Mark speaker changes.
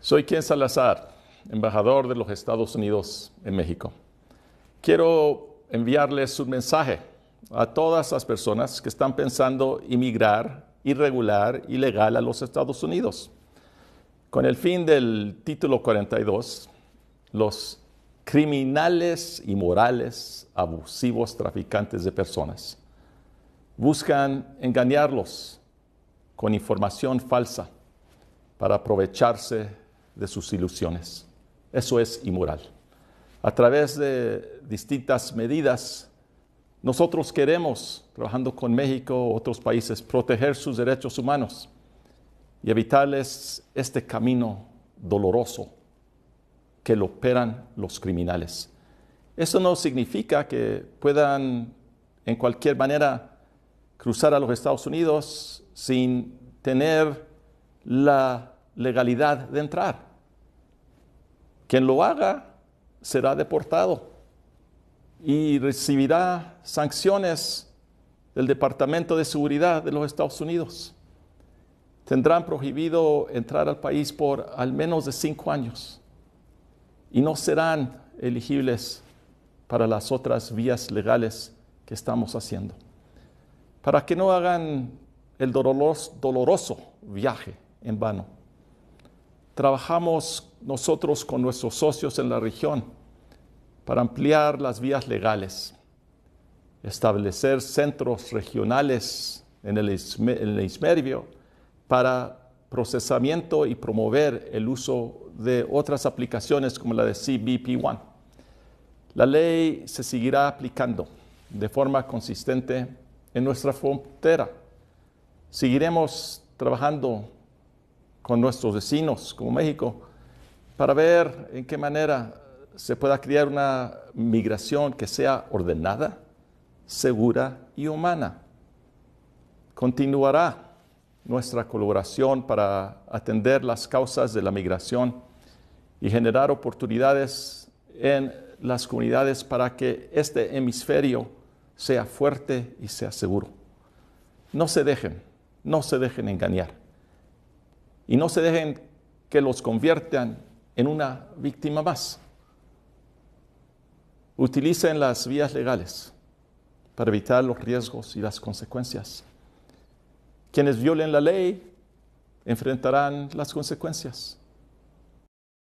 Speaker 1: Soy Ken Salazar, embajador de los Estados Unidos en México. Quiero enviarles un mensaje a todas las personas que están pensando emigrar irregular, y legal a los Estados Unidos. Con el fin del título 42, los criminales y morales abusivos, traficantes de personas buscan engañarlos con información falsa para aprovecharse de sus ilusiones. Eso es inmoral. A través de distintas medidas, nosotros queremos, trabajando con México, otros países, proteger sus derechos humanos y evitarles este camino doloroso que lo operan los criminales. Eso no significa que puedan en cualquier manera cruzar a los Estados Unidos sin tener la legalidad de entrar. Quien lo haga será deportado y recibirá sanciones del Departamento de Seguridad de los Estados Unidos. Tendrán prohibido entrar al país por al menos de cinco años y no serán elegibles para las otras vías legales que estamos haciendo. Para que no hagan el doloroso viaje en vano. Trabajamos nosotros con nuestros socios en la región para ampliar las vías legales, establecer centros regionales en el, en Ismerbio para procesamiento y promover el uso de otras aplicaciones como la de CBP1. La ley se seguirá aplicando de forma consistente en nuestra frontera. Seguiremos trabajando con nuestros vecinos como México para ver en qué manera se pueda crear una migración que sea ordenada, segura y humana. Continuará nuestra colaboración para atender las causas de la migración y generar oportunidades en las comunidades para que este hemisferio sea fuerte y sea seguro. No se dejen, no se dejen engañar y no se dejen que los conviertan en una víctima más. Utilicen las vías legales para evitar los riesgos y las consecuencias. Quienes violen la ley enfrentarán las consecuencias.